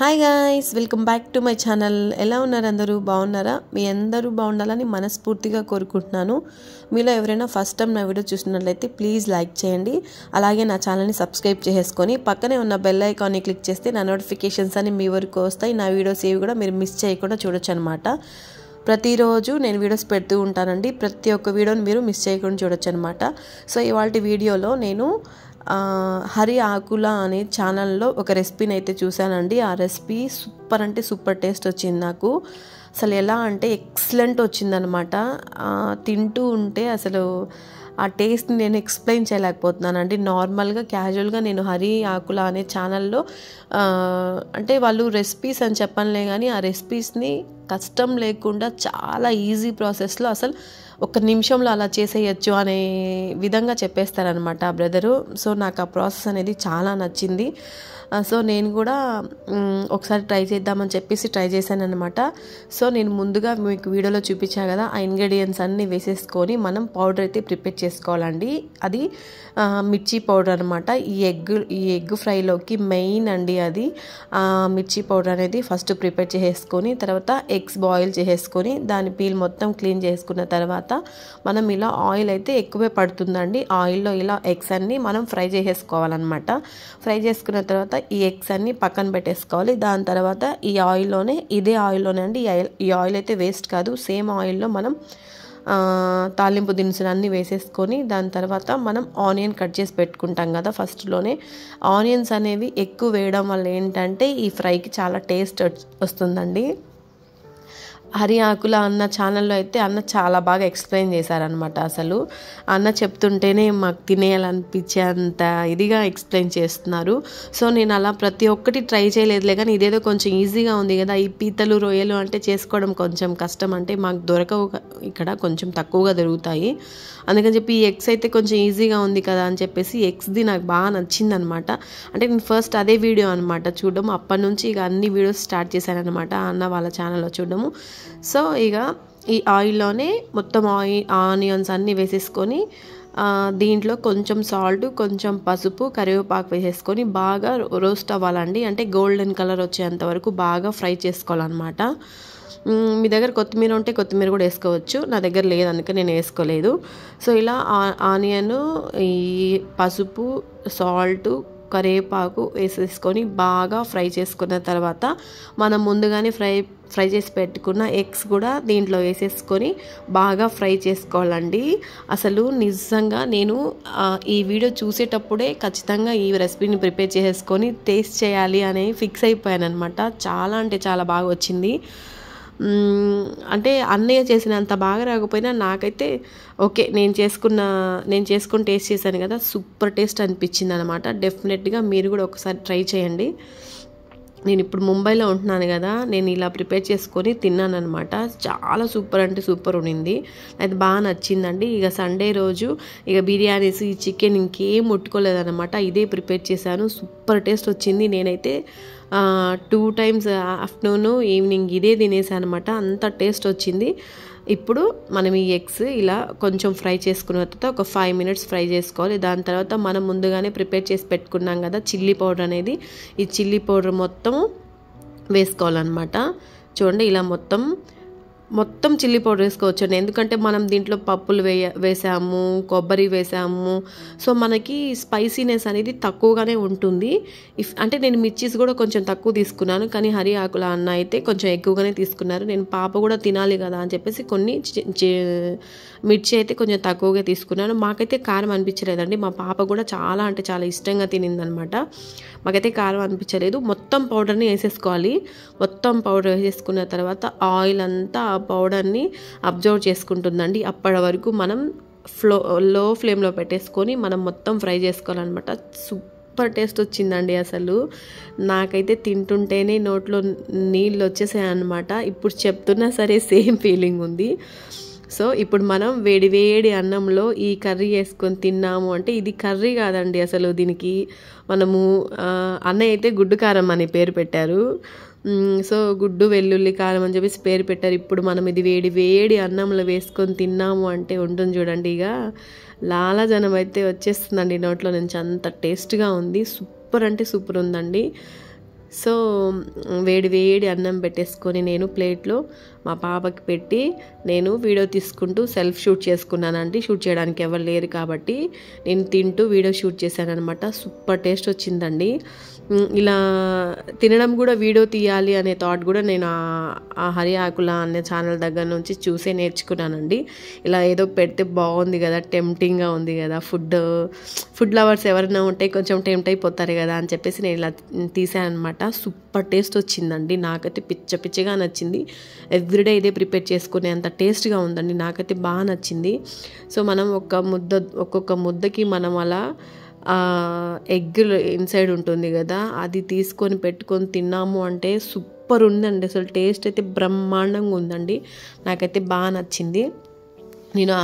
hi guys welcome back to my channel ఎలా ఉన్నారు అందరూ బాగున్నారా మీ అందరూ బాగుండాలని మనస్ఫూర్తిగా కోరుకుంటున్నాను మీలో ఎవరైనా ఫస్ట్ టైం నా వీడియో చూసినట్లయితే ప్లీజ్ లైక్ చేయండి అలాగే నా ఛానల్ని సబ్స్క్రైబ్ చేసుకొని పక్కనే ఉన్న బెల్ ఐకాన్ని క్లిక్ చేస్తే నా నోటిఫికేషన్స్ అని మీ వరకు వస్తాయి నా వీడియోస్ ఏవి కూడా మీరు మిస్ చేయకుండా చూడొచ్చు అనమాట ప్రతిరోజు నేను వీడియోస్ పెడుతూ ఉంటానండి ప్రతి ఒక్క వీడియోని మీరు మిస్ చేయకుండా చూడొచ్చు అనమాట సో ఇవాళ వీడియోలో నేను హరి ఆకుల అనే ఛానల్లో ఒక రెసిపీని అయితే చూశానండి ఆ రెసిపీ సూపర్ అంటే సూపర్ టేస్ట్ వచ్చింది నాకు అసలు ఎలా అంటే ఎక్సలెంట్ వచ్చిందనమాట తింటూ ఉంటే అసలు ఆ టేస్ట్ని నేను ఎక్స్ప్లెయిన్ చేయలేకపోతున్నాను అండి నార్మల్గా క్యాజువల్గా నేను హరి ఆకుల అనే ఛానల్లో అంటే వాళ్ళు రెసిపీస్ అని చెప్పనులే కానీ ఆ రెసిపీస్ని కష్టం లేకుండా చాలా ఈజీ ప్రాసెస్లో అసలు ఒక్క నిమిషంలో అలా చేసేయచ్చు అనే విధంగా చెప్పేస్తారనమాట ఆ బ్రదరు సో నాకు ఆ ప్రాసెస్ అనేది చాలా నచ్చింది సో నేను కూడా ఒకసారి ట్రై చేద్దామని చెప్పేసి ట్రై చేశాను అనమాట సో నేను ముందుగా మీకు వీడియోలో చూపించాను కదా ఆ ఇంగ్రీడియంట్స్ అన్నీ వేసేసుకొని మనం పౌడర్ అయితే ప్రిపేర్ చేసుకోవాలండి అది మిర్చి పౌడర్ అనమాట ఈ ఎగ్ ఈ ఎగ్ ఫ్రైలోకి మెయిన్ అండి అది మిర్చి పౌడర్ అనేది ఫస్ట్ ప్రిపేర్ చేసేసుకొని తర్వాత ఎగ్స్ బాయిల్ చేసేసుకొని దాని పీల్ మొత్తం క్లీన్ చేసుకున్న తర్వాత మనం ఇలా ఆయిల్ అయితే ఎక్కువే పడుతుందండి ఆయిల్లో ఇలా ఎగ్స్ అన్నీ మనం ఫ్రై చేసేసుకోవాలన్నమాట ఫ్రై చేసుకున్న తర్వాత ఈ ఎగ్స్ అన్ని పక్కన పెట్టేసుకోవాలి దాని తర్వాత ఈ ఆయిల్లోనే ఇదే ఆయిల్లోనే అండి ఈ ఆయిల్ అయితే వేస్ట్ కాదు సేమ్ ఆయిల్లో మనం తాలింపు దినుసులు అన్నీ వేసేసుకొని దాని తర్వాత మనం ఆనియన్ కట్ చేసి పెట్టుకుంటాం కదా ఫస్ట్లోనే ఆనియన్స్ అనేవి ఎక్కువ వేయడం వల్ల ఏంటంటే ఈ ఫ్రైకి చాలా టేస్ట్ వస్తుందండి హరి ఆకుల అన్న ఛానల్లో అయితే అన్న చాలా బాగా ఎక్స్ప్లెయిన్ చేశారనమాట అసలు అన్న చెప్తుంటేనే మాకు తినేయాలనిపించేంత ఇదిగా ఎక్స్ప్లెయిన్ చేస్తున్నారు సో నేను అలా ప్రతి ఒక్కటి ట్రై చేయలేదులే కానీ ఇదేదో కొంచెం ఈజీగా ఉంది కదా ఈ పీతలు రొయ్యలు అంటే చేసుకోవడం కొంచెం కష్టం అంటే మాకు దొరకవు ఇక్కడ కొంచెం తక్కువగా దొరుకుతాయి అందుకని చెప్పి ఈ ఎగ్స్ అయితే కొంచెం ఈజీగా ఉంది కదా అని చెప్పేసి ఎగ్స్ది నాకు బాగా నచ్చిందనమాట అంటే నేను ఫస్ట్ అదే వీడియో అనమాట చూడడం అప్పటి నుంచి ఇక అన్ని వీడియోస్ స్టార్ట్ చేశాను అన్న వాళ్ళ ఛానల్లో చూడడము సో ఇక ఈ ఆయిల్లోనే మొత్తం ఆయి ఆనియన్స్ అన్నీ వేసేసుకొని దీంట్లో కొంచెం సాల్ట్ కొంచెం పసుపు కరివేపాకు వేసేసుకొని బాగా రోస్ట్ అవ్వాలండి అంటే గోల్డెన్ కలర్ వచ్చేంత వరకు బాగా ఫ్రై చేసుకోవాలన్నమాట మీ దగ్గర కొత్తిమీర ఉంటే కొత్తిమీర కూడా వేసుకోవచ్చు నా దగ్గర లేదు అందుకే నేను వేసుకోలేదు సో ఇలా ఆనియను ఈ పసుపు సాల్ట్ కరివేపాకు వేసేసుకొని బాగా ఫ్రై చేసుకున్న తర్వాత మనం ముందుగానే ఫ్రై ఫ్రై చేసి పెట్టుకున్న ఎగ్స్ కూడా దీంట్లో వేసేసుకొని బాగా ఫ్రై చేసుకోవాలండి అసలు నిజంగా నేను ఈ వీడియో చూసేటప్పుడే ఖచ్చితంగా ఈ రెసిపీని ప్రిపేర్ చేసుకొని టేస్ట్ చేయాలి అనేది ఫిక్స్ అయిపోయాను అనమాట చాలా అంటే చాలా బాగా వచ్చింది అంటే అన్నయ్య చేసినంత బాగా రాకపోయినా నాకైతే ఓకే నేను చేసుకున్న నేను చేసుకుని టేస్ట్ చేశాను కదా సూపర్ టేస్ట్ అనిపించింది అనమాట డెఫినెట్గా మీరు కూడా ఒకసారి ట్రై చేయండి నేను ఇప్పుడు ముంబైలో ఉంటున్నాను కదా నేను ఇలా ప్రిపేర్ చేసుకొని తిన్నానమాట చాలా సూపర్ అంటే సూపర్ ఉండింది అయితే బాగా నచ్చిందండి ఇక సండే రోజు ఇక బిర్యానీస్ ఈ చికెన్ ఇంకేం ముట్టుకోలేదన్నమాట ఇదే ప్రిపేర్ చేశాను సూపర్ టేస్ట్ వచ్చింది నేనైతే టూ టైమ్స్ ఆఫ్టర్నూన్ ఈవినింగ్ ఇదే తినేసా అనమాట అంత టేస్ట్ వచ్చింది ఇప్పుడు మనం ఈ ఎగ్స్ ఇలా కొంచెం ఫ్రై చేసుకున్న తర్వాత ఒక ఫైవ్ మినిట్స్ ఫ్రై చేసుకోవాలి దాని తర్వాత మనం ముందుగానే ప్రిపేర్ చేసి పెట్టుకున్నాం కదా చిల్లీ పౌడర్ అనేది ఈ చిల్లీ పౌడర్ మొత్తం వేసుకోవాలన్నమాట చూడండి ఇలా మొత్తం మొత్తం చిల్లీ పౌడర్ వేసుకోవచ్చు ఎందుకంటే మనం దీంట్లో పప్పులు వేయ వేసాము కొబ్బరి వేసాము సో మనకి స్పైసీనెస్ అనేది తక్కువగానే ఉంటుంది ఇఫ్ అంటే నేను మిర్చీస్ కూడా కొంచెం తక్కువ తీసుకున్నాను కానీ హరి ఆకుల అన్న అయితే కొంచెం ఎక్కువగానే తీసుకున్నారు నేను పాప కూడా తినాలి కదా అని చెప్పేసి కొన్ని మిర్చి అయితే కొంచెం తక్కువగా తీసుకున్నాను మాకైతే కారం అనిపించలేదండి మా పాప కూడా చాలా అంటే చాలా ఇష్టంగా తినిందనమాట మాకైతే కారం అనిపించలేదు మొత్తం పౌడర్ని వేసేసుకోవాలి మొత్తం పౌడర్ వేసేసుకున్న తర్వాత ఆయిల్ అంతా ఆ పౌడర్ని అబ్జర్వ్ చేసుకుంటుందండి అప్పటి వరకు మనం ఫ్లో లో ఫ్లేమ్లో పెట్టేసుకొని మనం మొత్తం ఫ్రై చేసుకోవాలన్నమాట సూపర్ టేస్ట్ వచ్చిందండి అసలు నాకైతే తింటుంటేనే నోట్లో నీళ్ళు వచ్చేసాయి అనమాట ఇప్పుడు చెప్తున్నా సరే సేమ్ ఫీలింగ్ ఉంది సో ఇప్పుడు మనం వేడి వేడి అన్నంలో ఈ కర్రీ వేసుకొని తిన్నాము అంటే ఇది కర్రీ కాదండి అసలు దీనికి మనము అన్న అయితే గుడ్డు కారం అని పేరు పెట్టారు సో గుడ్డు వెల్లుల్లి కారం అని చెప్పేసి పేరు పెట్టారు ఇప్పుడు మనం ఇది వేడి వేడి అన్నంలో వేసుకొని తిన్నాము అంటే ఉంటుంది చూడండి ఇక లాలాజనం అయితే వచ్చేస్తుందండి నోట్లో నుంచి అంత టేస్ట్గా ఉంది సూపర్ అంటే సూపర్ ఉందండి సో వేడి వేడి అన్నం పెట్టేసుకొని నేను ప్లేట్లో మా పాపకి పెట్టి నేను వీడియో తీసుకుంటూ సెల్ఫ్ షూట్ చేసుకున్నానండి షూట్ చేయడానికి ఎవరు లేరు కాబట్టి నేను తింటూ వీడియో షూట్ అనమాట సూపర్ టేస్ట్ వచ్చిందండి ఇలా తినడం కూడా వీడియో తీయాలి అనే థాట్ కూడా నేను ఆ హరి ఆకుల అనే ఛానల్ దగ్గర నుంచి చూసే నేర్చుకున్నానండి ఇలా ఏదో పెడితే బాగుంది కదా టెంప్టింగ్గా ఉంది కదా ఫుడ్ ఫుడ్ లవర్స్ ఎవరైనా ఉంటే కొంచెం టెంప్ట్ అయిపోతారు కదా అని చెప్పేసి నేను ఇలా తీసాను అనమాట సూపర్ టేస్ట్ వచ్చిందండి నాకైతే పిచ్చ పిచ్చగా నచ్చింది ఎవ్రీడే ఇదే ప్రిపేర్ చేసుకునే అంత టేస్ట్గా ఉందండి నాకైతే బాగా నచ్చింది సో మనం ఒక ముద్ద ఒక్కొక్క ముద్దకి మనం అలా ఎగ్ ఇన్సైడ్ ఉంటుంది కదా అది తీసుకొని పెట్టుకొని తిన్నాము అంటే సూపర్ ఉందండి అసలు టేస్ట్ అయితే బ్రహ్మాండంగా ఉందండి నాకైతే బాగా నచ్చింది నేను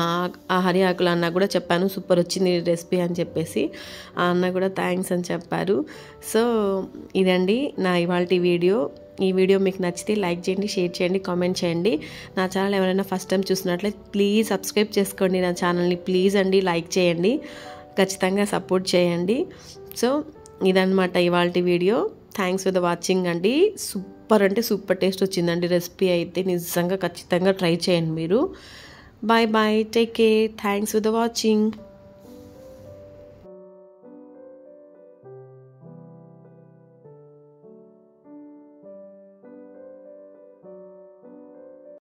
ఆ హరి ఆకులు అన్న కూడా చెప్పాను సూపర్ వచ్చింది రెసిపీ అని చెప్పేసి ఆ అన్న కూడా థ్యాంక్స్ అని చెప్పారు సో ఇదండి నా ఇవాళ వీడియో ఈ వీడియో మీకు నచ్చితే లైక్ చేయండి షేర్ చేయండి కామెంట్ చేయండి నా ఛానల్ ఎవరైనా ఫస్ట్ టైం చూసినట్లయితే ప్లీజ్ సబ్స్క్రైబ్ చేసుకోండి నా ఛానల్ని ప్లీజ్ అండి లైక్ చేయండి ఖచ్చితంగా సపోర్ట్ చేయండి సో ఇదనమాట ఇవాళ video thanks for the watching అండి సూపర్ అంటే సూపర్ టేస్ట్ వచ్చిందండి రెసిపీ అయితే నిజంగా ఖచ్చితంగా ట్రై చేయండి మీరు bye bye take care thanks for the watching